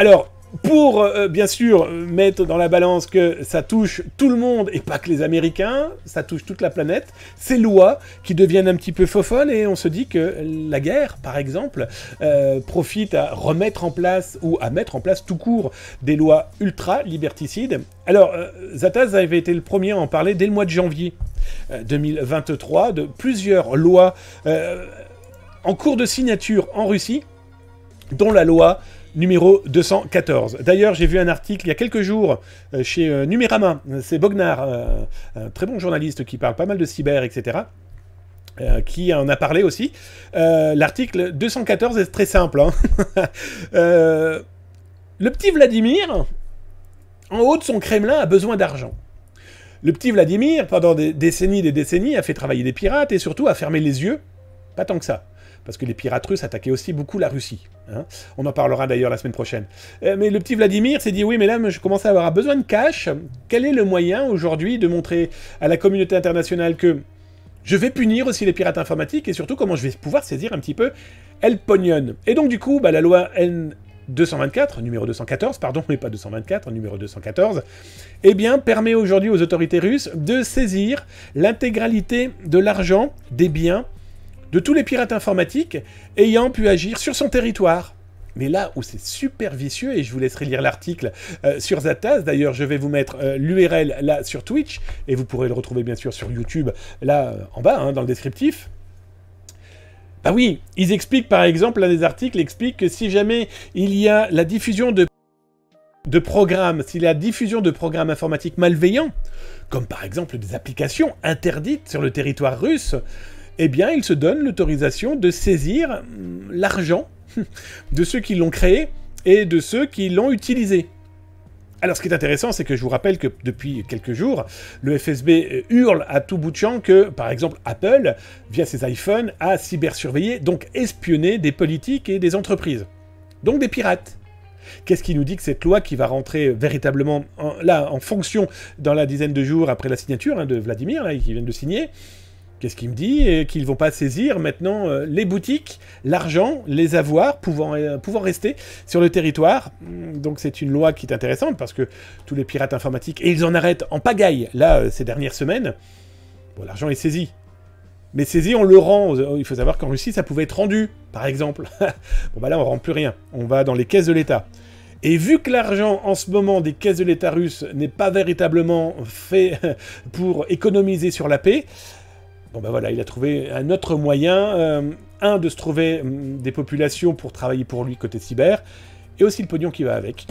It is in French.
Alors, pour euh, euh, bien sûr mettre dans la balance que ça touche tout le monde et pas que les Américains, ça touche toute la planète, ces lois qui deviennent un petit peu fofolles et on se dit que la guerre, par exemple, euh, profite à remettre en place ou à mettre en place tout court des lois ultra liberticides. Alors, Zataz avait été le premier à en parler dès le mois de janvier 2023 de plusieurs lois en cours de signature en Russie, dont la loi numéro 214. D'ailleurs, j'ai vu un article il y a quelques jours euh, chez euh, Numérama, c'est Bognar, euh, un très bon journaliste qui parle pas mal de cyber, etc. qui en a parlé aussi. L'article 214 est très simple. Hein. le petit Vladimir, en haut de son Kremlin, a besoin d'argent. Le petit Vladimir, pendant des décennies des décennies, a fait travailler des pirates et surtout a fermé les yeux, pas tant que ça, parce que les pirates russes attaquaient aussi beaucoup la Russie. Hein. On en parlera d'ailleurs la semaine prochaine. Euh, mais le petit Vladimir s'est dit oui, mais là, je commence à avoir besoin de cash. Quel est le moyen aujourd'hui de montrer à la communauté internationale que je vais punir aussi les pirates informatiques et surtout comment je vais pouvoir saisir un petit peu El Pognon. Et donc du coup, bah, la loi N 224, numéro 214, pardon, mais pas 224, numéro 214, eh bien, permet aujourd'hui aux autorités russes de saisir l'intégralité de l'argent, des biens de tous les pirates informatiques ayant pu agir sur son territoire. Mais là où c'est super vicieux, et je vous laisserai lire l'article euh, sur zatas d'ailleurs je vais vous mettre euh, l'URL là sur Twitch, et vous pourrez le retrouver bien sûr sur YouTube là euh, en bas, hein, dans le descriptif. Bah oui, ils expliquent par exemple, l'un des articles explique que si jamais il y a la diffusion de de programmes, si la diffusion de programmes informatiques malveillants, comme par exemple des applications interdites sur le territoire russe, eh bien, il se donne l'autorisation de saisir hum, l'argent hum, de ceux qui l'ont créé et de ceux qui l'ont utilisé. Alors ce qui est intéressant, c'est que je vous rappelle que depuis quelques jours, le FSB euh, hurle à tout bout de champ que, par exemple, Apple, via ses iPhones, a cybersurveillé, donc espionné des politiques et des entreprises. Donc des pirates. Qu'est-ce qui nous dit que cette loi qui va rentrer véritablement en, là en fonction dans la dizaine de jours après la signature hein, de Vladimir, qui vient de signer, Qu'est-ce qu'il me dit Et qu'ils vont pas saisir maintenant euh, les boutiques, l'argent, les avoirs pouvant, euh, rester sur le territoire. Hum, donc c'est une loi qui est intéressante parce que tous les pirates informatiques, et ils en arrêtent en pagaille là euh, ces dernières semaines, bon, l'argent est saisi. Mais saisi, on le rend. Il faut savoir qu'en Russie, ça pouvait être rendu, par exemple. bon bah là, on ne rend plus rien. On va dans les caisses de l'État. Et vu que l'argent en ce moment des caisses de l'État russe n'est pas véritablement fait pour économiser sur la paix, Bon ben voilà, il a trouvé un autre moyen, euh, un de se trouver hum, des populations pour travailler pour lui côté cyber, et aussi le pognon qui va avec.